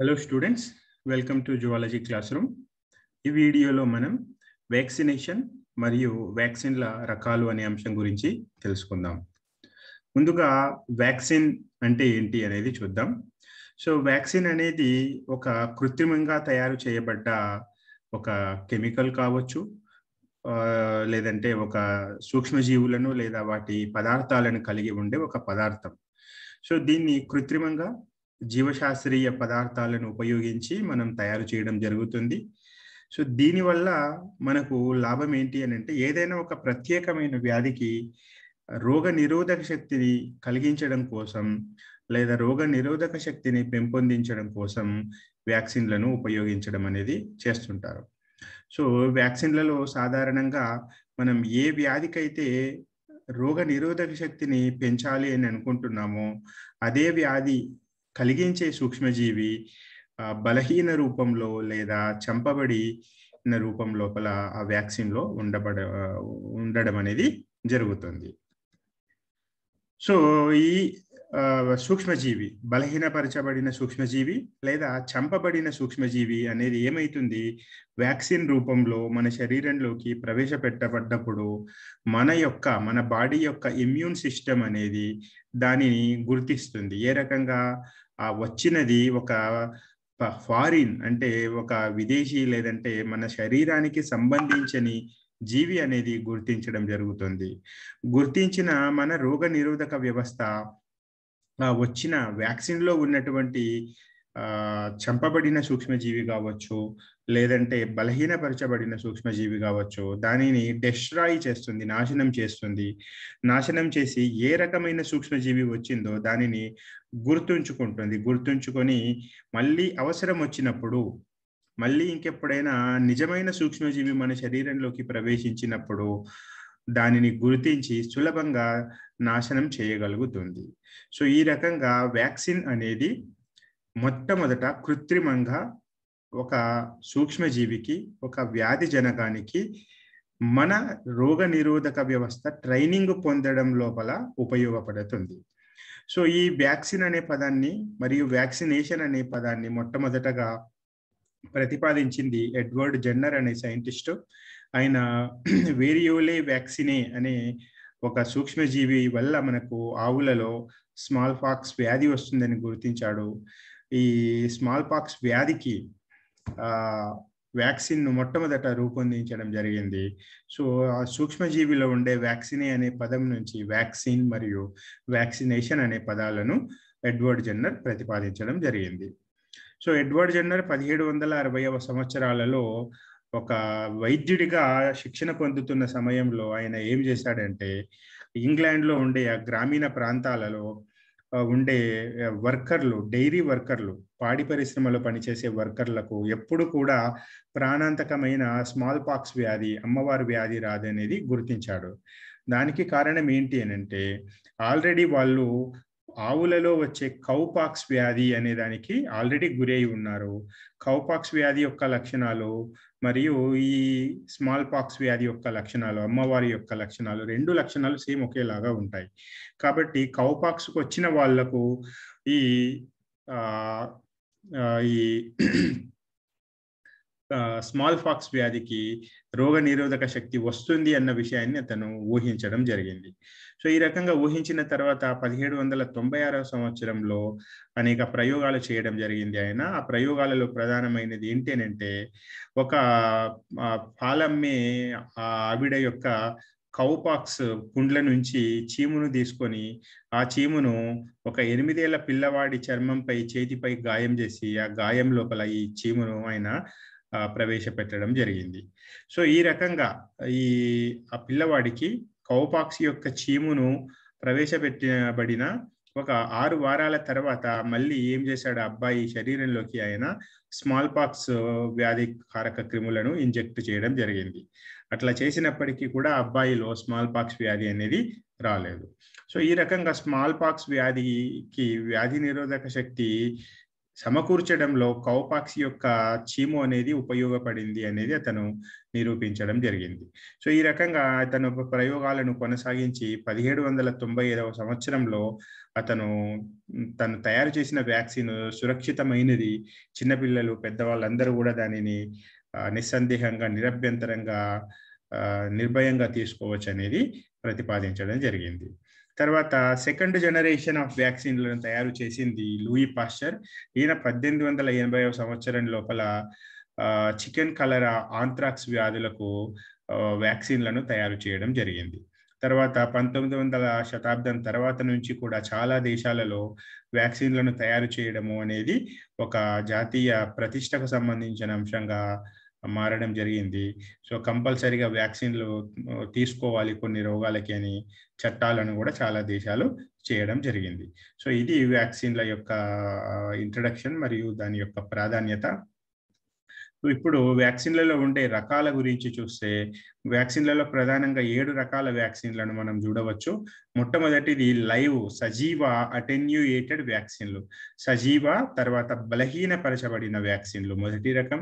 hello students welcome to zoology class room ఈ వీడియోలో మనం వ్యాక్సినేషన్ మరియు వ్యాక్సిన్ల రకాలు అనే అంశం గురించి తెలుసుకుందాం ముందుగా వ్యాక్సిన్ అంటే ఏంటి అనేది చూద్దాం సో వ్యాక్సిన్ అనేది ఒక కృత్రిమంగా తయారు చేయబడ్డ ఒక కెమికల్ కావచ్చు లేదంటే ఒక సూక్ష్మజీవులను లేదా వాటి పదార్థాలను కలిగి ఉండే ఒక పదార్థం సో దీన్ని కృత్రిమంగా జీవశాస్త్రీయ పదార్థాలను ఉపయోగించి మనం తయారు చేయడం జరుగుతుంది సో దీనివల్ల మనకు లాభం ఏంటి అని అంటే ఏదైనా ఒక ప్రత్యేకమైన వ్యాధికి రోగ నిరోధక శక్తిని కలిగించడం కోసం లేదా రోగ నిరోధక శక్తిని పెంపొందించడం కోసం వ్యాక్సిన్లను ఉపయోగించడం అనేది చేస్తుంటారు సో వ్యాక్సిన్లలో సాధారణంగా మనం ఏ వ్యాధికైతే రోగ నిరోధక శక్తిని పెంచాలి అని అనుకుంటున్నామో అదే వ్యాధి కలిగించే సూక్ష్మజీవి బలహీన రూపంలో లేదా చంపబడిన రూపం లోపల ఆ లో ఉండబడ ఉండడం అనేది జరుగుతుంది సో ఈ సూక్ష్మజీవి బలహీనపరచబడిన సూక్ష్మజీవి లేదా చంపబడిన సూక్ష్మజీవి అనేది ఏమైతుంది వ్యాక్సిన్ రూపంలో మన శరీరంలోకి ప్రవేశపెట్టబడ్డప్పుడు మన యొక్క మన బాడీ యొక్క ఇమ్యూన్ సిస్టమ్ అనేది దానిని గుర్తిస్తుంది ఏ రకంగా ఆ వచ్చినది ఒక ఫారిన్ అంటే ఒక విదేశీ లేదంటే మన శరీరానికి సంబంధించని జీవి అనేది గుర్తించడం జరుగుతుంది గుర్తించిన మన రోగ నిరోధక వ్యవస్థ వచ్చిన వ్యాక్సిన్లో ఉన్నటువంటి చంపబడిన సూక్ష్మజీవి కావచ్చు లేదంటే బలహీనపరచబడిన సూక్ష్మజీవి కావచ్చు దానిని డెస్ట్రాయ్ చేస్తుంది నాశనం చేస్తుంది నాశనం చేసి ఏ రకమైన సూక్ష్మజీవి వచ్చిందో దానిని గుర్తుంచుకుంటుంది గుర్తుంచుకొని మళ్ళీ అవసరం వచ్చినప్పుడు మళ్ళీ ఇంకెప్పుడైనా నిజమైన సూక్ష్మజీవి మన శరీరంలోకి ప్రవేశించినప్పుడు దానిని గుర్తించి సులభంగా నాశనం చేయగలుగుతుంది సో ఈ రకంగా వ్యాక్సిన్ అనేది మొట్టమొదట కృత్రిమంగా ఒక సూక్ష్మజీవికి ఒక వ్యాధి జనకానికి మన రోగ నిరోధక వ్యవస్థ ట్రైనింగ్ పొందడం లోపల ఉపయోగపడుతుంది సో ఈ వ్యాక్సిన్ అనే పదాన్ని మరియు వ్యాక్సినేషన్ అనే పదాన్ని మొట్టమొదటగా ప్రతిపాదించింది ఎడ్వర్డ్ జెన్నర్ అనే సైంటిస్టు ఆయన వేరియోలే వ్యాక్సినే అనే ఒక సూక్ష్మజీవి వల్ల మనకు ఆవులలో స్మాల్ పాక్స్ వ్యాధి వస్తుందని గుర్తించాడు ఈ స్మాల్ పాక్స్ వ్యాధికి వ్యాక్సిన్ను మొట్టమొదట రూపొందించడం జరిగింది సో ఆ సూక్ష్మజీవిలో ఉండే వ్యాక్సినే అనే పదం నుంచి వ్యాక్సిన్ మరియు వ్యాక్సినేషన్ అనే పదాలను ఎడ్వర్డ్ జెన్నర్ ప్రతిపాదించడం జరిగింది సో ఎడ్వర్డ్ జెన్నర్ పదిహేడు వందల అరవైవ సంవత్సరాలలో ఒక వైద్యుడిగా శిక్షణ పొందుతున్న సమయంలో ఆయన ఏం చేశాడంటే ఇంగ్లాండ్లో ఉండే ఆ గ్రామీణ ప్రాంతాలలో ఉండే వర్కర్లు డైరీ వర్కర్లు పాడి పరిశ్రమలో పనిచేసే వర్కర్లకు ఎప్పుడు కూడా ప్రాణాంతకమైన స్మాల్ పాక్స్ వ్యాధి అమ్మవారి వ్యాధి రాదనేది గుర్తించాడు దానికి కారణం ఏంటి అని అంటే ఆల్రెడీ వాళ్ళు ఆవులలో వచ్చే కౌపాక్స్ వ్యాధి అనే దానికి ఆల్రెడీ గురై ఉన్నారు కౌపాక్స్ వ్యాధి యొక్క లక్షణాలు మరియు ఈ స్మాల్ పాక్స్ వ్యాధి యొక్క లక్షణాలు అమ్మవారి యొక్క లక్షణాలు రెండు లక్షణాలు సేమ్ ఒకేలాగా ఉంటాయి కాబట్టి కౌపాక్స్కి వచ్చిన వాళ్లకు ఈ ఈ స్మాల్ ఫాక్స్ వ్యాధికి రోగ నిరోధక శక్తి వస్తుంది అన్న విషయాన్ని అతను ఊహించడం జరిగింది సో ఈ రకంగా ఊహించిన తర్వాత పదిహేడు వందల తొంభై ఆరవ సంవత్సరంలో అనేక ప్రయోగాలు చేయడం జరిగింది ఆయన ఆ ప్రయోగాలలో ప్రధానమైనది ఏంటేనంటే ఒక పాలమ్మే ఆవిడ యొక్క కౌపాక్స్ కుండ్ల నుంచి చీమును తీసుకొని ఆ చీమును ఒక ఎనిమిదేళ్ల పిల్లవాడి చర్మంపై చేతిపై గాయం చేసి ఆ గాయం లోపల ఈ చీమును ఆయన ప్రవేశపెట్టడం జరిగింది సో ఈ రకంగా ఈ ఆ పిల్లవాడికి కౌపాక్సి యొక్క చీమును ప్రవేశపెట్టబడిన ఒక ఆరు వారాల తర్వాత మళ్ళీ ఏం చేశాడు అబ్బాయి శరీరంలోకి ఆయన స్మాల్ పాక్స్ వ్యాధి కారక క్రిములను ఇంజెక్ట్ చేయడం జరిగింది అట్లా చేసినప్పటికీ కూడా అబ్బాయిలో స్మాల్ పాక్స్ వ్యాధి అనేది రాలేదు సో ఈ రకంగా స్మాల్ పాక్స్ వ్యాధికి వ్యాధి నిరోధక శక్తి సమకూర్చడంలో కౌపాక్స్ యొక్క చీము అనేది ఉపయోగపడింది అనేది అతను నిరూపించడం జరిగింది సో ఈ రకంగా అతను ప్రయోగాలను కొనసాగించి పదిహేడు వందల తొంభై ఐదవ సంవత్సరంలో అతను తను తయారు చేసిన వ్యాక్సిన్ సురక్షితమైనది చిన్నపిల్లలు పెద్దవాళ్ళందరూ కూడా దానిని నిస్సందేహంగా నిరభ్యంతరంగా నిర్భయంగా తీసుకోవచ్చు అనేది ప్రతిపాదించడం జరిగింది తర్వాత సెకండ్ జనరేషన్ ఆఫ్ వ్యాక్సిన్లను తయారు చేసింది లూయి పాస్చర్ ఈయన పద్దెనిమిది వందల ఎనభై సంవత్సరం లోపల చికెన్ కలరా ఆంథ్రాక్స్ వ్యాధులకు వ్యాక్సిన్లను తయారు చేయడం జరిగింది తర్వాత పంతొమ్మిది వందల శతాబ్దం తర్వాత నుంచి కూడా చాలా దేశాలలో వ్యాక్సిన్లను తయారు చేయడము అనేది ఒక జాతీయ ప్రతిష్టకు సంబంధించిన అంశంగా మారడం జరిగింది సో కంపల్సరీగా వ్యాక్సిన్లు తీసుకోవాలి కొన్ని రోగాలకి అని చట్టాలను కూడా చాలా దేశాలు చేయడం జరిగింది సో ఇది వ్యాక్సిన్ల యొక్క ఇంట్రడక్షన్ మరియు దాని యొక్క ప్రాధాన్యత ఇప్పుడు వ్యాక్సిన్లలో ఉండే రకాల గురించి చూస్తే వ్యాక్సిన్లలో ప్రధానంగా ఏడు రకాల వ్యాక్సిన్లను మనం చూడవచ్చు మొట్టమొదటిది లైవ్ సజీవ అటెన్యుయేటెడ్ వ్యాక్సిన్లు సజీవ తర్వాత బలహీనపరచబడిన వ్యాక్సిన్లు మొదటి రకం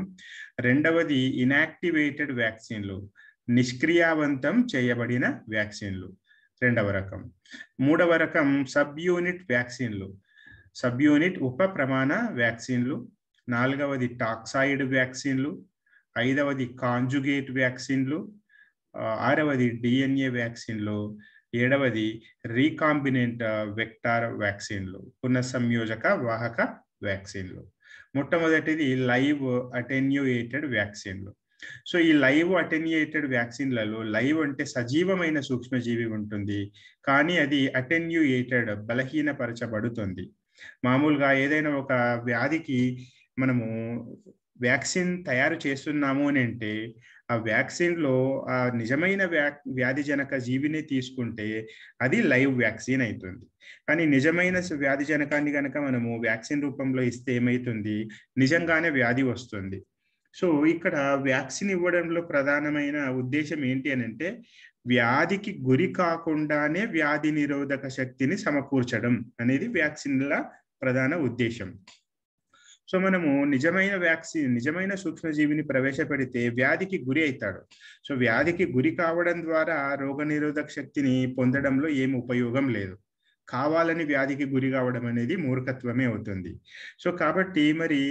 రెండవది ఇనాక్టివేటెడ్ వ్యాక్సిన్లు నిష్క్రియావంతం చేయబడిన వ్యాక్సిన్లు రెండవ రకం మూడవ రకం సబ్ యూనిట్ వ్యాక్సిన్లు సబ్ యూనిట్ ఉప ప్రమాణ వ్యాక్సిన్లు నాలుగవది టాక్సాయిడ్ వ్యాక్సిన్లు ఐదవది కాంజుగేట్ వ్యాక్సిన్లు ఆరవది డిఎన్ఏ వ్యాక్సిన్లు ఏడవది రీకాంబినెంట్ వెక్టార్ వ్యాక్సిన్లు పునఃసంయోజక వాహక వ్యాక్సిన్లు మొట్టమొదటిది లైవ్ అటెన్యుయేటెడ్ వ్యాక్సిన్లు సో ఈ లైవ్ అటెన్యుయేటెడ్ వ్యాక్సిన్లలో లైవ్ అంటే సజీవమైన సూక్ష్మజీవి ఉంటుంది కానీ అది అటెన్యుయేటెడ్ బలహీనపరచబడుతుంది మామూలుగా ఏదైనా ఒక వ్యాధికి మనము వ్యాక్సిన్ తయారు చేస్తున్నాము అని అంటే ఆ వ్యాక్సిన్లో ఆ నిజమైన వ్యా వ్యాధిజనక జీవిని తీసుకుంటే అది లైవ్ వ్యాక్సిన్ అవుతుంది కానీ నిజమైన వ్యాధిజనకాన్ని కనుక మనము వ్యాక్సిన్ రూపంలో ఇస్తే ఏమవుతుంది నిజంగానే వ్యాధి వస్తుంది సో ఇక్కడ వ్యాక్సిన్ ఇవ్వడంలో ప్రధానమైన ఉద్దేశం ఏంటి అని అంటే వ్యాధికి గురి కాకుండానే వ్యాధి నిరోధక శక్తిని సమకూర్చడం అనేది వ్యాక్సిన్ల ప్రధాన ఉద్దేశం సో మనము నిజమైన వ్యాక్సిన్ నిజమైన సూక్ష్మజీవిని ప్రవేశపెడితే వ్యాధికి గురి అవుతాడు సో వ్యాధికి గురి కావడం ద్వారా రోగ శక్తిని పొందడంలో ఏమి ఉపయోగం లేదు కావాలని వ్యాధికి గురి కావడం అనేది మూర్ఖత్వమే అవుతుంది సో కాబట్టి మరి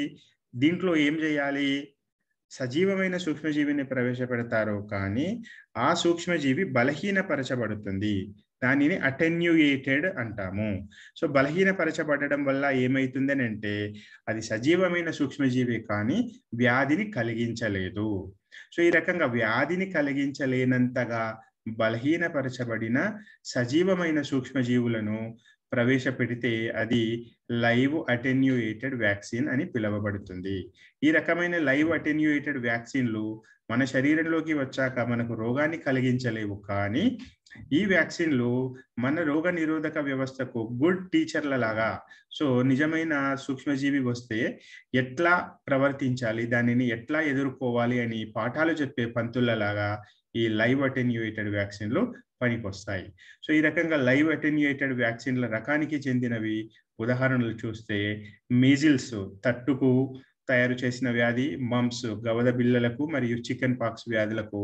దీంట్లో ఏం చేయాలి సజీవమైన సూక్ష్మజీవిని ప్రవేశపెడతారు కానీ ఆ సూక్ష్మజీవి బలహీనపరచబడుతుంది దానిని అటెన్యుయేటెడ్ అంటాము సో బలహీనపరచబడడం వల్ల ఏమవుతుందని అంటే అది సజీవమైన సూక్ష్మజీవి కానీ వ్యాధిని కలిగించలేదు సో ఈ రకంగా వ్యాధిని కలిగించలేనంతగా బలహీనపరచబడిన సజీవమైన సూక్ష్మజీవులను ప్రవేశపెడితే అది లైవ్ అటెన్యుయేటెడ్ వ్యాక్సిన్ అని పిలువబడుతుంది ఈ రకమైన లైవ్ అటెన్యుయేటెడ్ వ్యాక్సిన్లు మన శరీరంలోకి వచ్చాక మనకు రోగాన్ని కలిగించలేవు కానీ ఈ వ్యాక్సిన్లు మన రోగ నిరోధక వ్యవస్థకు గుడ్ టీచర్ల లాగా సో నిజమైన సూక్ష్మజీవి వస్తే ఎట్లా ప్రవర్తించాలి దానిని ఎట్లా ఎదుర్కోవాలి అని పాఠాలు చెప్పే పంతులలాగా ఈ లైవ్ అటెన్యుయేటెడ్ వ్యాక్సిన్లు పనికొస్తాయి సో ఈ రకంగా లైవ్ అటెన్యుయేటెడ్ వ్యాక్సిన్ల రకానికి చెందినవి ఉదాహరణలు చూస్తే మీజిల్స్ తట్టుకు తయారు చేసిన వ్యాధి మమ్స్ గవద బిళ్ళలకు మరియు చికెన్ పాక్స్ వ్యాధులకు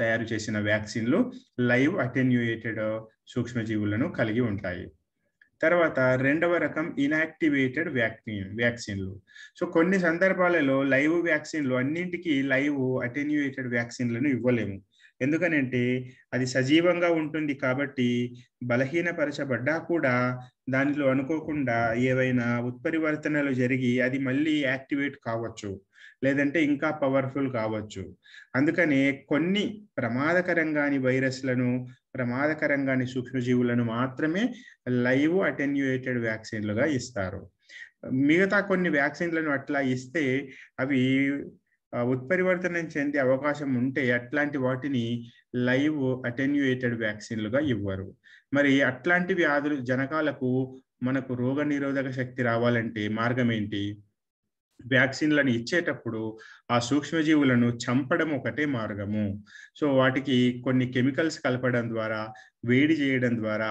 తయారు చేసిన వ్యాక్సిన్లు లైవ్ అటెన్యుయేటెడ్ సూక్ష్మజీవులను కలిగి ఉంటాయి తర్వాత రెండవ రకం ఇనాక్టివేటెడ్ వ్యాక్సిన్ వ్యాక్సిన్లు సో కొన్ని సందర్భాలలో లైవ్ వ్యాక్సిన్లు అన్నింటికీ లైవ్ అటెన్యుయేటెడ్ వ్యాక్సిన్లను ఇవ్వలేము ఎందుకనంటే అది సజీవంగా ఉంటుంది కాబట్టి బలహీనపరచబడ్డా కూడా దానిలో అనుకోకుండా ఏవైనా ఉత్పరివర్తనలు జరిగి అది మళ్ళీ యాక్టివేట్ కావచ్చు లేదంటే ఇంకా పవర్ఫుల్ కావచ్చు అందుకనే కొన్ని ప్రమాదకరంగాని వైరస్లను ప్రమాదకరంగాని సూక్ష్మజీవులను మాత్రమే లైవ్ అటెన్యుయేటెడ్ వ్యాక్సిన్లుగా ఇస్తారు మిగతా కొన్ని వ్యాక్సిన్లను అట్లా ఇస్తే అవి ఉత్పరివర్తనం చెందే అవకాశం ఉంటే అట్లాంటి వాటిని లైవ్ అటెన్యుయేటెడ్ వ్యాక్సిన్లుగా ఇవ్వరు మరి అట్లాంటి వ్యాధులు జనకాలకు మనకు రోగనిరోధక శక్తి రావాలంటే మార్గం ఏంటి వ్యాక్సిన్లను ఇచ్చేటప్పుడు ఆ సూక్ష్మజీవులను చంపడం ఒకటే మార్గము సో వాటికి కొన్ని కెమికల్స్ కలపడం ద్వారా వేడి చేయడం ద్వారా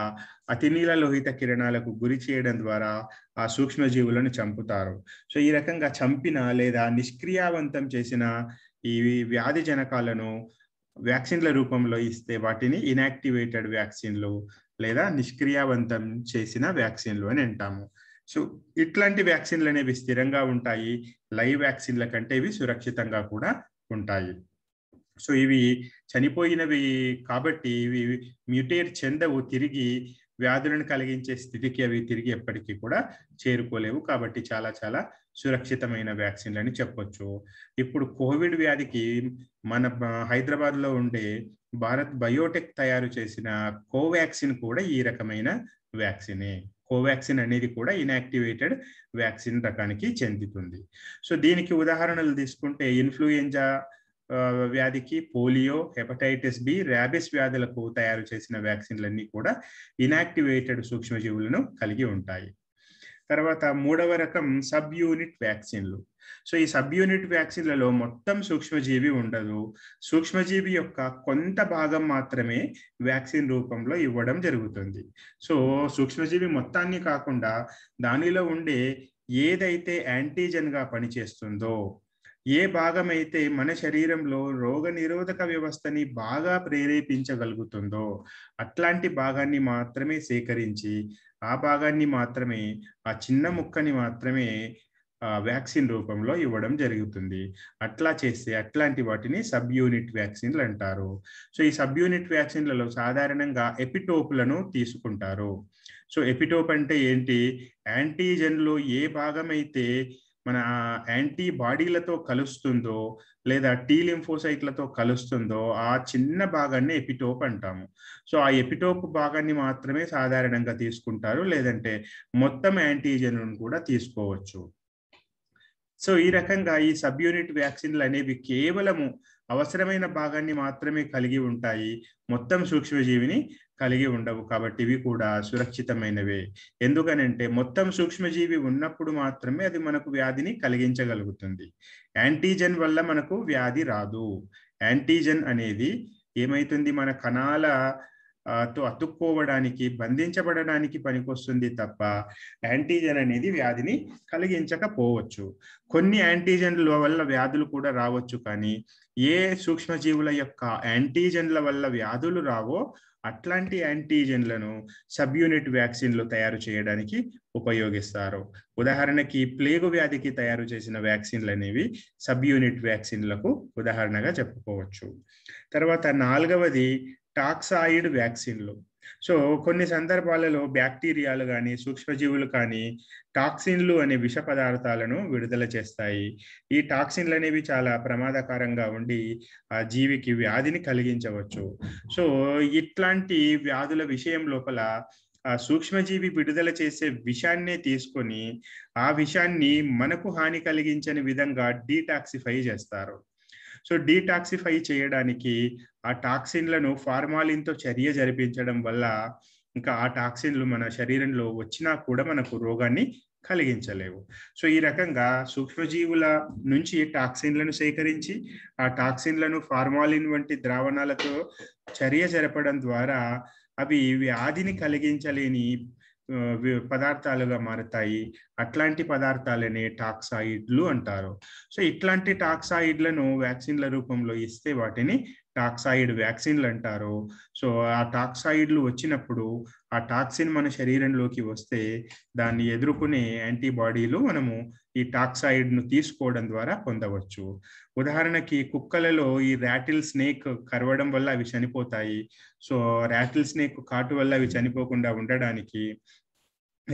అతినీల లోహిత కిరణాలకు గురి చేయడం ద్వారా ఆ సూక్ష్మజీవులను చంపుతారు సో ఈ రకంగా చంపిన లేదా నిష్క్రియావంతం చేసిన ఈ వ్యాధి జనకాలను వ్యాక్సిన్ల రూపంలో ఇస్తే వాటిని ఇనాక్టివేటెడ్ వ్యాక్సిన్లు లేదా నిష్క్రియావంతం చేసిన వ్యాక్సిన్లు అని అంటాము సో ఇట్లాంటి వ్యాక్సిన్లు అనేవి స్థిరంగా ఉంటాయి లైవ్ వ్యాక్సిన్ల కంటే ఇవి సురక్షితంగా కూడా ఉంటాయి సో ఇవి చనిపోయినవి కాబట్టి ఇవి మ్యూటేట్ చెందవు తిరిగి వ్యాధులను కలిగించే స్థితికి అవి తిరిగి ఎప్పటికీ కూడా చేరుకోలేవు కాబట్టి చాలా చాలా సురక్షితమైన వ్యాక్సిన్లు అని చెప్పొచ్చు ఇప్పుడు కోవిడ్ వ్యాధికి మన హైదరాబాద్లో ఉండే భారత్ బయోటెక్ తయారు చేసిన కోవాక్సిన్ కూడా ఈ రకమైన వ్యాక్సినే కోవాక్సిన్ అనేది కూడా ఇన్యాక్టివేటెడ్ వ్యాక్సిన్ రకానికి చెందుతుంది సో దీనికి ఉదాహరణలు తీసుకుంటే ఇన్ఫ్లుయెంజా వ్యాధికి పోలియో హెపటైటిస్ బి ర్యాబిస్ వ్యాధులకు తయారు చేసిన వ్యాక్సిన్లన్నీ కూడా ఇనాక్టివేటెడ్ సూక్ష్మజీవులను కలిగి ఉంటాయి తర్వాత మూడవ రకం సబ్ యూనిట్ వ్యాక్సిన్లు సో ఈ సబ్ యూనిట్ వ్యాక్సిన్లలో మొత్తం సూక్ష్మజీవి ఉండదు సూక్ష్మజీవి యొక్క కొంత భాగం మాత్రమే వ్యాక్సిన్ రూపంలో ఇవ్వడం జరుగుతుంది సో సూక్ష్మజీవి మొత్తాన్ని కాకుండా దానిలో ఉండే ఏదైతే యాంటీజెన్గా పనిచేస్తుందో ఏ భాగమైతే మన శరీరంలో రోగ నిరోధక వ్యవస్థని బాగా ప్రేరేపించగలుగుతుందో అట్లాంటి భాగాన్ని మాత్రమే సేకరించి ఆ భాగాన్ని మాత్రమే ఆ చిన్న ముక్కని మాత్రమే వ్యాక్సిన్ రూపంలో ఇవ్వడం జరుగుతుంది అట్లా చేస్తే అట్లాంటి వాటిని సబ్ యూనిట్ వ్యాక్సిన్లు అంటారు సో ఈ సబ్ యూనిట్ వ్యాక్సిన్లలో సాధారణంగా ఎపిటోపులను తీసుకుంటారు సో ఎపిటోప్ అంటే ఏంటి యాంటీజెన్లో ఏ భాగమైతే మన యాంటీ బాడీలతో కలుస్తుందో లేదా టీ లింఫోసైట్లతో కలుస్తుందో ఆ చిన్న భాగాన్ని ఎపిటోప్ అంటాము సో ఆ ఎపిటోప్ భాగాన్ని మాత్రమే సాధారణంగా తీసుకుంటారు లేదంటే మొత్తం యాంటీజెన్ను కూడా తీసుకోవచ్చు సో ఈ రకంగా ఈ సబ్ యూనిట్ వ్యాక్సిన్లు అనేవి కేవలము అవసరమైన భాగాన్ని మాత్రమే కలిగి ఉంటాయి మొత్తం సూక్ష్మజీవిని కలిగి ఉండవు కాబట్టి ఇవి కూడా సురక్షితమైనవే ఎందుకనంటే మొత్తం సూక్ష్మజీవి ఉన్నప్పుడు మాత్రమే అది మనకు వ్యాధిని కలిగించగలుగుతుంది యాంటీజెన్ వల్ల మనకు వ్యాధి రాదు యాంటీజెన్ అనేది ఏమైతుంది మన కణాల తో అతుక్కోవడానికి బంధించబడడానికి పనికొస్తుంది తప్ప యాంటీజెన్ అనేది వ్యాధిని కలిగించకపోవచ్చు కొన్ని యాంటీజెన్ల వల్ల వ్యాధులు కూడా రావచ్చు కానీ ఏ సూక్ష్మజీవుల యొక్క యాంటీజెన్ల వల్ల వ్యాధులు రావో అట్లాంటి యాంటీజెన్లను సబ్ యూనిట్ వ్యాక్సిన్లు తయారు చేయడానికి ఉపయోగిస్తారు ఉదాహరణకి ప్లేగు వ్యాధికి తయారు చేసిన వ్యాక్సిన్లు అనేవి సబ్ యూనిట్ వ్యాక్సిన్లకు ఉదాహరణగా చెప్పుకోవచ్చు తర్వాత నాలుగవది టాక్సాయిడ్ వ్యాక్సిన్లు సో కొన్ని సందర్భాలలో బ్యాక్టీరియాలు కానీ సూక్ష్మజీవులు కానీ టాక్సిన్లు అనే విష పదార్థాలను విడుదల చేస్తాయి ఈ టాక్సిన్లు అనేవి చాలా ప్రమాదకరంగా ఉండి ఆ జీవికి వ్యాధిని కలిగించవచ్చు సో ఇట్లాంటి వ్యాధుల విషయం లోపల ఆ సూక్ష్మజీవి విడుదల చేసే విషాన్నే తీసుకొని ఆ విషాన్ని మనకు హాని కలిగించని విధంగా డీటాక్సిఫై చేస్తారు సో డీటాక్సిఫై చేయడానికి ఆ టాక్సిన్లను ఫార్మాలిన్తో చర్య జరిపించడం వల్ల ఇంకా ఆ టాక్సిన్లు మన శరీరంలో వచ్చినా కూడా మనకు రోగాన్ని కలిగించలేవు సో ఈ రకంగా సూక్ష్మజీవుల నుంచి టాక్సిన్లను సేకరించి ఆ టాక్సిన్లను ఫార్మాలిన్ వంటి ద్రావణాలతో చర్య జరపడం ద్వారా అవి వ్యాధిని కలిగించలేని పదార్థాలుగా మారుతాయి అట్లాంటి పదార్థాలనే టాక్సాయిడ్లు అంటారు సో ఇట్లాంటి టాక్సాయిడ్లను వ్యాక్సిన్ల రూపంలో ఇస్తే వాటిని టాక్సాయిడ్ వ్యాక్సిన్లు అంటారు సో ఆ టాక్సాయిడ్లు వచ్చినప్పుడు ఆ టాక్సిన్ మన శరీరంలోకి వస్తే దాన్ని ఎదుర్కొనే యాంటీబాడీలు మనము ఈ టాక్సాయిడ్ను తీసుకోవడం ద్వారా పొందవచ్చు ఉదాహరణకి కుక్కలలో ఈ ర్యాటిల్ స్నేక్ కరవడం వల్ల అవి చనిపోతాయి సో ర్యాటిల్ స్నేక్ కాటు వల్ల అవి చనిపోకుండా ఉండడానికి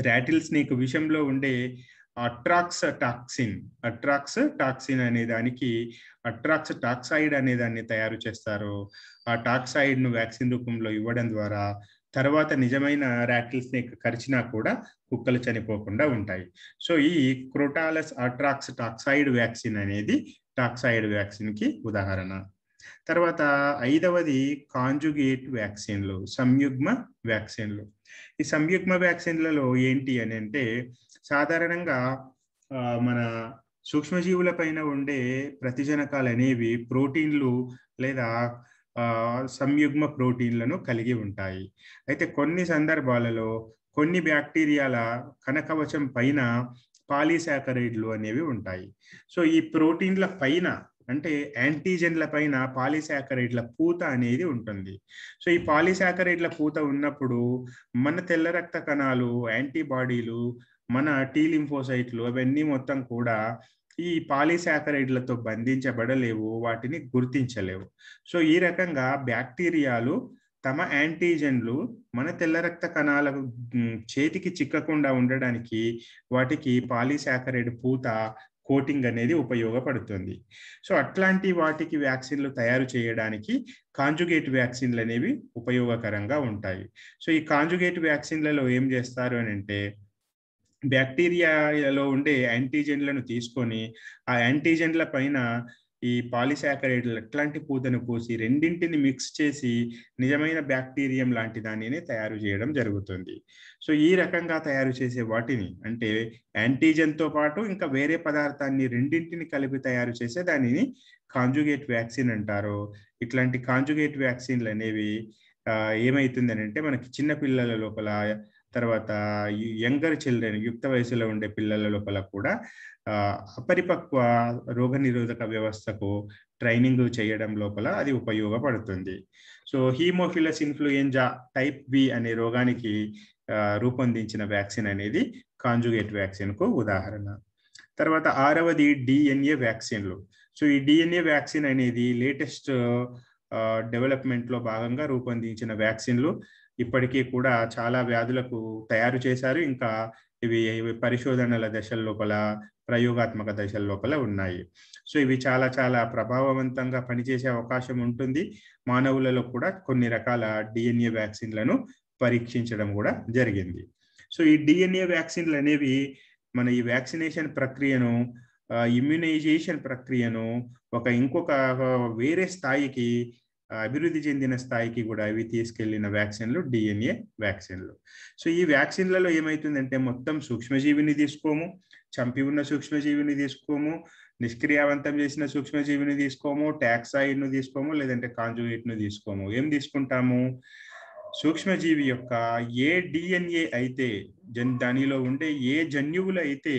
ర్యాటిల్ స్నేక్ విషయంలో ఉండే అట్రాక్స్ టాక్సిన్ అట్రాక్స్ టాక్సిన్ అనే దానికి అట్రాక్స్ టాక్సైడ్ అనే దాన్ని తయారు చేస్తారు ఆ టాక్సైడ్ ను వ్యాక్సిన్ రూపంలో ఇవ్వడం ద్వారా తర్వాత నిజమైన ర్యాటిల్ స్నేక్ కరిచినా కూడా కుక్కలు చనిపోకుండా ఉంటాయి సో ఈ క్రోటాలస్ అట్రాక్స్ టాక్సైడ్ వ్యాక్సిన్ అనేది టాక్సైడ్ వ్యాక్సిన్ కి ఉదాహరణ తర్వాత ఐదవది కాంజుగేట్ వ్యాక్సిన్లు సంయుగ్మ వ్యాక్సిన్లు ఈ సంయుగ్మ వ్యాక్సిన్లలో ఏంటి అని అంటే సాధారణంగా మన సూక్ష్మజీవుల పైన ఉండే ప్రతిజనకాలు అనేవి ప్రోటీన్లు లేదా సంయుగ్మ ప్రోటీన్లను కలిగి ఉంటాయి అయితే కొన్ని సందర్భాలలో కొన్ని బ్యాక్టీరియాల కనకవచం పైన పాలీసాకరైడ్లు అనేవి ఉంటాయి సో ఈ ప్రోటీన్ల పైన అంటే యాంటీజెన్ల పైన పాలిసాకరైడ్ల పూత అనేది ఉంటుంది సో ఈ పాలిసాకరైడ్ల పూత ఉన్నప్పుడు మన తెల్ల రక్త కణాలు యాంటీబాడీలు మన టీ లింఫోసైట్లు అవన్నీ మొత్తం కూడా ఈ పాలిసాకరైడ్లతో బంధించబడలేవు వాటిని గుర్తించలేవు సో ఈ రకంగా బ్యాక్టీరియాలు తమ యాంటీజెన్లు మన తెల్ల రక్త కణాలకు చేతికి చిక్కకుండా ఉండడానికి వాటికి పాలిసాకరైడ్ పూత కోటింగ్ అనేది ఉపయోగపడుతుంది సో అట్లాంటి వాటికి వ్యాక్సిన్లు తయారు చేయడానికి కాంజుగేట్ వ్యాక్సిన్లు అనేవి ఉపయోగకరంగా ఉంటాయి సో ఈ కాంజుగేట్ వ్యాక్సిన్లలో ఏం చేస్తారు అని అంటే బ్యాక్టీరియాలో ఉండే యాంటీజెన్లను తీసుకొని ఆ యాంటీజెన్ల పైన ఈ పాలిసాకరైడ్లు ఎట్లాంటి పూతను పోసి రెండింటిని మిక్స్ చేసి నిజమైన బ్యాక్టీరియం లాంటి దానిని తయారు చేయడం జరుగుతుంది సో ఈ రకంగా తయారు చేసే వాటిని అంటే యాంటీజెన్తో పాటు ఇంకా వేరే పదార్థాన్ని రెండింటిని కలిపి తయారు చేసే దానిని కాంజుగేట్ వ్యాక్సిన్ అంటారు ఇట్లాంటి కాంజుగేట్ వ్యాక్సిన్లు అనేవి అని అంటే మనకి చిన్న పిల్లల లోపల తర్వాత యంగర్ చిల్డ్రన్ యుక్త వయసులో ఉండే పిల్లల లోపల కూడా అపరిపక్వ రోగ నిరోధక వ్యవస్థకు ట్రైనింగ్ చేయడం లోపల అది ఉపయోగపడుతుంది so haemophilus influenzae type B అనే రోగానికి రూపొందించిన వ్యాక్సిన్ అనేది కాంజుగేట్ వ్యాక్సిన్కు ఉదాహరణ తర్వాత ఆరవది డిఎన్ఏ వ్యాక్సిన్లు సో ఈ డిఎన్ఏ వ్యాక్సిన్ అనేది లేటెస్ట్ డెవలప్మెంట్లో భాగంగా రూపొందించిన వ్యాక్సిన్లు ఇప్పటికీ కూడా చాలా వ్యాధులకు తయారు చేశారు ఇంకా ఇవి పరిశోధనల దశ లోపల ప్రయోగాత్మక దశల లోపల ఉన్నాయి సో ఇవి చాలా చాలా ప్రభావవంతంగా పనిచేసే అవకాశం ఉంటుంది మానవులలో కూడా కొన్ని రకాల డిఎన్ఏ వ్యాక్సిన్లను పరీక్షించడం కూడా జరిగింది సో ఈ డిఎన్ఏ వ్యాక్సిన్లు అనేవి మన ఈ వ్యాక్సినేషన్ ప్రక్రియను ఇమ్యునైజేషన్ ప్రక్రియను ఒక ఇంకొక వేరే స్థాయికి అభివృద్ధి చెందిన స్థాయికి కూడా అవి తీసుకెళ్లిన వ్యాక్సిన్లు డిఎన్ఏ వ్యాక్సిన్లు సో ఈ వ్యాక్సిన్లలో ఏమవుతుందంటే మొత్తం సూక్ష్మజీవిని తీసుకోము చంపి ఉన్న సూక్ష్మజీవిని తీసుకోము నిష్క్రియావంతం చేసిన సూక్ష్మజీవిని తీసుకోము ట్యాక్సాయిడ్ను తీసుకోము లేదంటే కాంజుగేట్ను తీసుకోము ఏం తీసుకుంటాము సూక్ష్మజీవి యొక్క ఏ డిఎన్ఏ అయితే జన్ దానిలో ఉండే ఏ జన్యువులు అయితే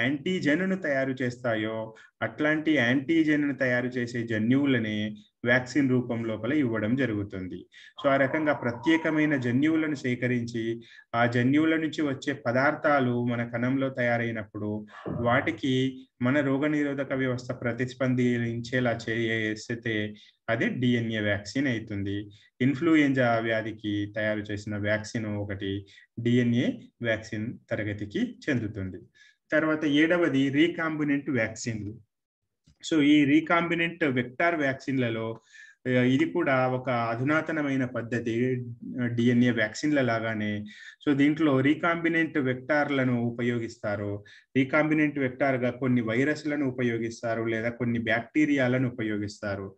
యాంటీజెన్ను తయారు చేస్తాయో అట్లాంటి యాంటీజెన్ను తయారు చేసే జన్యువులనే వ్యాక్సిన్ రూపం లోపల ఇవ్వడం జరుగుతుంది సో ఆ రకంగా ప్రత్యేకమైన జన్యువులను సేకరించి ఆ జన్యువుల నుంచి వచ్చే పదార్థాలు మన కణంలో తయారైనప్పుడు వాటికి మన రోగనిరోధక వ్యవస్థ ప్రతిస్పందించేలా చేస్తే అది డిఎన్ఏ వ్యాక్సిన్ అవుతుంది ఇన్ఫ్లుయెంజా వ్యాధికి తయారు చేసిన వ్యాక్సిన్ ఒకటి డిఎన్ఏ వ్యాక్సిన్ తరగతికి చెందుతుంది తర్వాత ఏడవది రీకాంబినెంట్ వ్యాక్సిన్లు సో ఈ రీకాంబినెంట్ వెక్టార్ వ్యాక్సిన్లలో ఇది కూడా ఒక అధునాతనమైన పద్ధతి డిఎన్ఏ వ్యాక్సిన్ల లాగానే సో దీంట్లో రీకాంబినెంట్ వెక్టార్లను ఉపయోగిస్తారు రీకాంబినెంట్ వెక్టార్గా కొన్ని వైరస్లను ఉపయోగిస్తారు లేదా కొన్ని బ్యాక్టీరియాలను ఉపయోగిస్తారు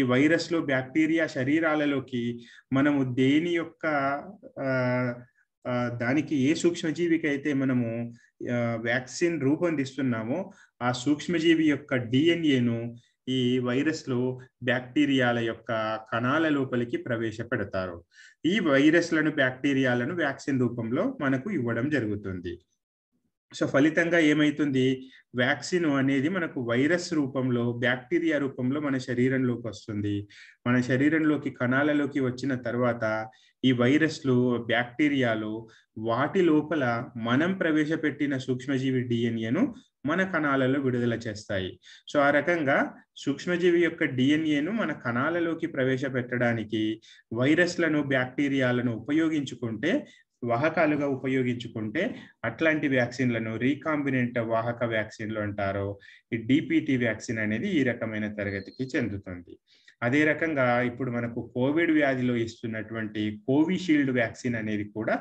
ఈ వైరస్లు బ్యాక్టీరియా శరీరాలలోకి మనము దేని యొక్క దానికి ఏ సూక్ష్మజీవికి అయితే మనము వ్యాక్సిన్ రూపొందిస్తున్నామో ఆ సూక్ష్మజీవి యొక్క డిఎన్ఏను ఈ వైరస్లు బ్యాక్టీరియాల యొక్క కణాల లోపలికి ప్రవేశపెడతారు ఈ వైరస్లను బ్యాక్టీరియాలను వ్యాక్సిన్ రూపంలో మనకు ఇవ్వడం జరుగుతుంది సో ఫలితంగా ఏమైతుంది వ్యాక్సిన్ అనేది మనకు వైరస్ రూపంలో బ్యాక్టీరియా రూపంలో మన శరీరంలోకి వస్తుంది మన శరీరంలోకి కణాలలోకి వచ్చిన తర్వాత ఈ వైరస్లు బ్యాక్టీరియాలు వాటి లోపల మనం ప్రవేశపెట్టిన సూక్ష్మజీవి డిఎన్ఏను మన కణాలలో విడుదల చేస్తాయి సో ఆ రకంగా సూక్ష్మజీవి యొక్క డిఎన్ఏను మన కణాలలోకి ప్రవేశపెట్టడానికి వైరస్లను బ్యాక్టీరియాలను ఉపయోగించుకుంటే వాహకాలుగా ఉపయోగించుకుంటే అట్లాంటి వ్యాక్సిన్లను రీకాంబినెంట్ వాహక వ్యాక్సిన్లు అంటారు ఈ డిపిటి వ్యాక్సిన్ అనేది ఈ రకమైన తరగతికి చెందుతుంది అదే రకంగా ఇప్పుడు మనకు కోవిడ్ వ్యాధిలో ఇస్తున్నటువంటి కోవిషీల్డ్ వ్యాక్సిన్ అనేది కూడా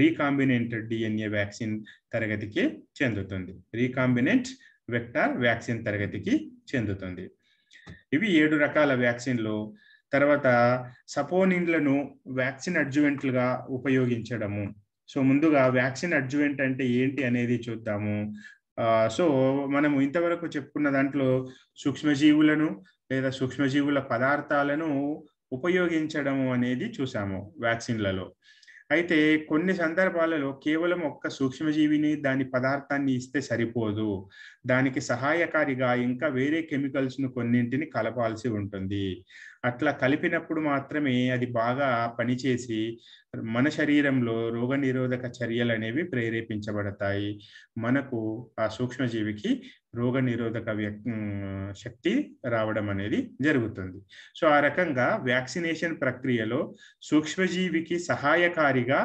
రీకాంబినెంట్ డిఎన్ఏ వ్యాక్సిన్ తరగతికి చెందుతుంది రీకాంబినెంట్ వెక్టార్ వ్యాక్సిన్ తరగతికి చెందుతుంది ఇవి ఏడు రకాల వ్యాక్సిన్లు తర్వాత సపోనిన్లను వ్యాక్సిన్ అడ్జువెంట్లుగా ఉపయోగించడము సో ముందుగా వ్యాక్సిన్ అడ్జువెంట్ అంటే ఏంటి అనేది చూద్దాము సో మనము ఇంతవరకు చెప్పుకున్న దాంట్లో సూక్ష్మజీవులను లేదా సూక్ష్మజీవుల పదార్థాలను ఉపయోగించడము అనేది చూసాము వ్యాక్సిన్లలో అయితే కొన్ని సందర్భాలలో కేవలం ఒక్క సూక్ష్మజీవిని దాని పదార్థాన్ని ఇస్తే సరిపోదు దానికి సహాయకారిగా ఇంకా వేరే కెమికల్స్ను కొన్నింటిని కలపాల్సి ఉంటుంది అట్లా కలిపినప్పుడు మాత్రమే అది బాగా పనిచేసి మన శరీరంలో రోగనిరోధక చర్యలు అనేవి ప్రేరేపించబడతాయి మనకు ఆ సూక్ష్మజీవికి రోగ నిరోధక శక్తి రావడం అనేది జరుగుతుంది సో ఆ రకంగా వ్యాక్సినేషన్ ప్రక్రియలో సూక్ష్మజీవికి సహాయకారిగా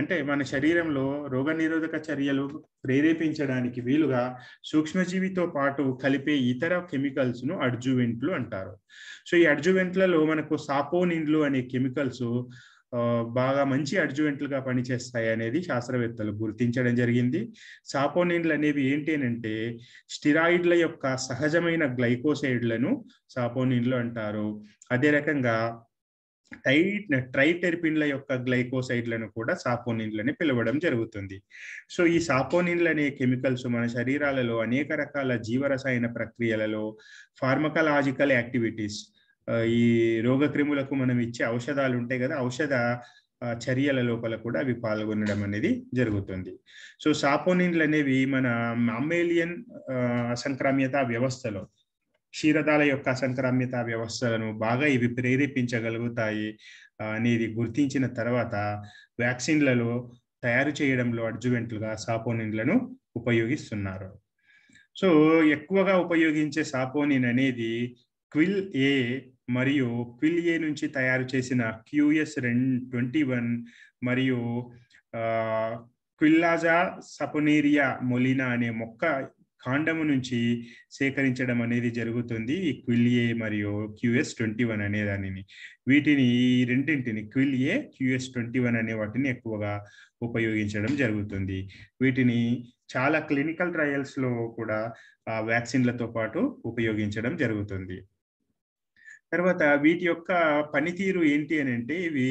అంటే మన శరీరంలో రోగ నిరోధక చర్యలు ప్రేరేపించడానికి వీలుగా సూక్ష్మజీవితో పాటు కలిపే ఇతర కెమికల్స్ ను అడ్జువెంట్లు అంటారు సో ఈ అడ్జువెంట్లలో మనకు సాపోనిన్లు అనే కెమికల్స్ బాగా మంచి అడ్జువెంట్లుగా పనిచేస్తాయి అనేది శాస్త్రవేత్తలు గుర్తించడం జరిగింది సాపోనిన్లు అనేవి ఏంటి అంటే స్టిరాయిడ్ల యొక్క సహజమైన గ్లైకోసైడ్లను సాపోనిన్లు అంటారు అదే రకంగా టై ట్రైటెరిపిన్ల యొక్క గ్లైకోసైడ్లను కూడా అని పిలవడం జరుగుతుంది సో ఈ సాపోనిన్లు అనే కెమికల్స్ మన శరీరాలలో అనేక రకాల జీవరసాయన ప్రక్రియలలో ఫార్మకలాజికల్ యాక్టివిటీస్ ఈ రోగక్రిములకు మనం ఇచ్చే ఔషధాలు ఉంటాయి కదా ఔషధ చర్యల లోపల కూడా అవి పాల్గొనడం అనేది జరుగుతుంది సో సాపోనిన్లు అనేవి మన అమ్మేలియన్ అసంక్రామ్యత వ్యవస్థలో క్షీరదాల యొక్క అసంక్రామ్యత వ్యవస్థలను బాగా ఇవి ప్రేరేపించగలుగుతాయి అనేది గుర్తించిన తర్వాత వ్యాక్సిన్లలో తయారు చేయడంలో అడ్జువెంట్లుగా సాపోనిన్లను ఉపయోగిస్తున్నారు సో ఎక్కువగా ఉపయోగించే సాపోనిన్ అనేది క్విల్ ఏ మరియు క్విలియే నుంచి తయారు చేసిన క్యూఎస్ రెండు ట్వంటీ వన్ మరియు క్విల్లాజా సపోనేరియా మొలినా అనే మొక్క కాండము నుంచి సేకరించడం అనేది జరుగుతుంది ఈ క్విల్ఏ మరియు క్యూఎస్ ట్వంటీ వన్ అనే దానిని వీటిని ఈ రెండింటిని క్విల్ఏ క్యూఎస్ ట్వంటీ వన్ అనే వాటిని ఎక్కువగా ఉపయోగించడం జరుగుతుంది వీటిని చాలా క్లినికల్ ట్రయల్స్లో కూడా వ్యాక్సిన్లతో పాటు ఉపయోగించడం జరుగుతుంది తర్వాత వీటి యొక్క పనితీరు ఏంటి అని అంటే ఇవి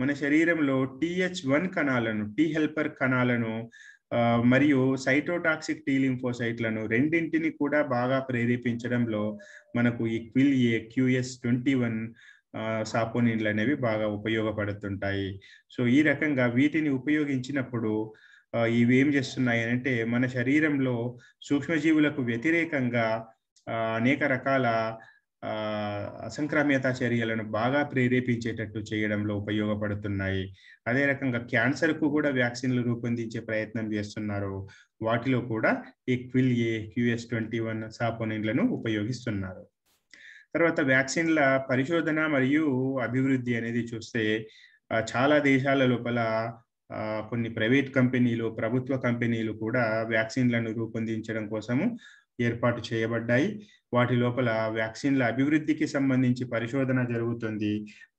మన శరీరంలో టిహెచ్ వన్ కణాలను టీ హెల్పర్ కణాలను మరియు సైటోటాక్సిక్ టీ లింఫోసైట్లను రెండింటిని కూడా బాగా ప్రేరేపించడంలో మనకు ఈ quil A QS twenty one సాపోనిన్లు అనేవి బాగా ఉపయోగపడుతుంటాయి సో ఈ రకంగా వీటిని ఉపయోగించినప్పుడు ఇవి ఏం చేస్తున్నాయి అంటే మన శరీరంలో సూక్ష్మజీవులకు వ్యతిరేకంగా అనేక రకాల అసంక్రామ్యత చర్యలను బాగా ప్రేరేపించేటట్టు చేయడంలో ఉపయోగపడుతున్నాయి అదే రకంగా క్యాన్సర్కు కూడా వ్యాక్సిన్లు రూపొందించే ప్రయత్నం చేస్తున్నారు వాటిలో కూడా ఈ quil A QS twenty one సాపోనిన్లను ఉపయోగిస్తున్నారు తర్వాత వ్యాక్సిన్ల పరిశోధన మరియు అభివృద్ధి అనేది చూస్తే చాలా దేశాల లోపల కొన్ని ప్రైవేట్ కంపెనీలు ప్రభుత్వ కంపెనీలు కూడా వ్యాక్సిన్లను రూపొందించడం కోసము ఏర్పాటు చేయబడ్డాయి వాటి లోపల వ్యాక్సిన్ల అభివృద్ధికి సంబంధించి పరిశోధన జరుగుతుంది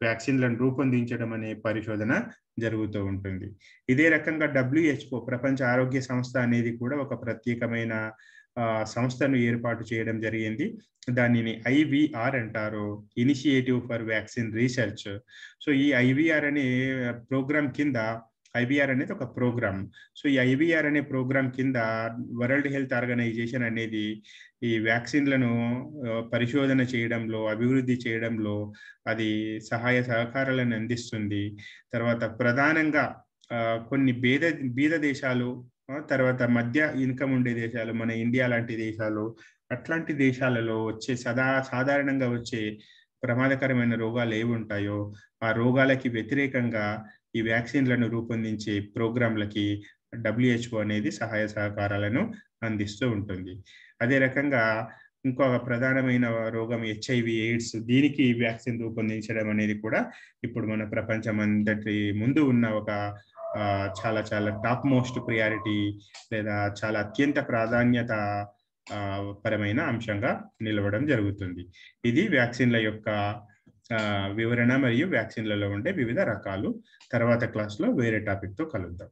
వ్యాక్సిన్లను రూపొందించడం అనే పరిశోధన జరుగుతూ ఉంటుంది ఇదే రకంగా డబ్ల్యూహెచ్ఓ ప్రపంచ ఆరోగ్య సంస్థ అనేది కూడా ఒక ప్రత్యేకమైన సంస్థను ఏర్పాటు చేయడం జరిగింది దానిని ఐవిఆర్ అంటారు initiative for vaccine research so ఈ ఐవిఆర్ అనే ప్రోగ్రాం కింద ఐబిఆర్ అనేది ఒక ప్రోగ్రామ్ సో ఈ ఐబిఆర్ అనే ప్రోగ్రామ్ కింద వరల్డ్ హెల్త్ ఆర్గనైజేషన్ అనేది ఈ వ్యాక్సిన్లను పరిశోధన చేయడంలో అభివృద్ధి చేయడంలో అది సహాయ సహకారాలను అందిస్తుంది తర్వాత ప్రధానంగా కొన్ని బీద బీద దేశాలు తర్వాత మధ్య ఇన్కమ్ ఉండే దేశాలు మన ఇండియా లాంటి దేశాలు అట్లాంటి దేశాలలో వచ్చే సదా సాధారణంగా వచ్చే ప్రమాదకరమైన రోగాలు ఏవి ఉంటాయో ఆ రోగాలకి వ్యతిరేకంగా ఈ వ్యాక్సిన్లను రూపొందించే ప్రోగ్రాంలకి డబ్ల్యూహెచ్ఓ అనేది సహాయ సహకారాలను అందిస్తూ ఉంటుంది అదే రకంగా ఇంకొక ప్రధానమైన రోగం హెచ్ఐవి ఎయిడ్స్ దీనికి వ్యాక్సిన్ రూపొందించడం అనేది కూడా ఇప్పుడు మన ప్రపంచం అంతటి ముందు ఉన్న ఒక చాలా చాలా టాప్ మోస్ట్ ప్రియారిటీ లేదా చాలా అత్యంత ప్రాధాన్యత పరమైన అంశంగా నిలవడం జరుగుతుంది ఇది వ్యాక్సిన్ల యొక్క వివరణ మరియు వ్యాక్సిన్లలో ఉండే వివిధ రకాలు తర్వాత క్లాస్లో వేరే టాపిక్తో కలుద్దాం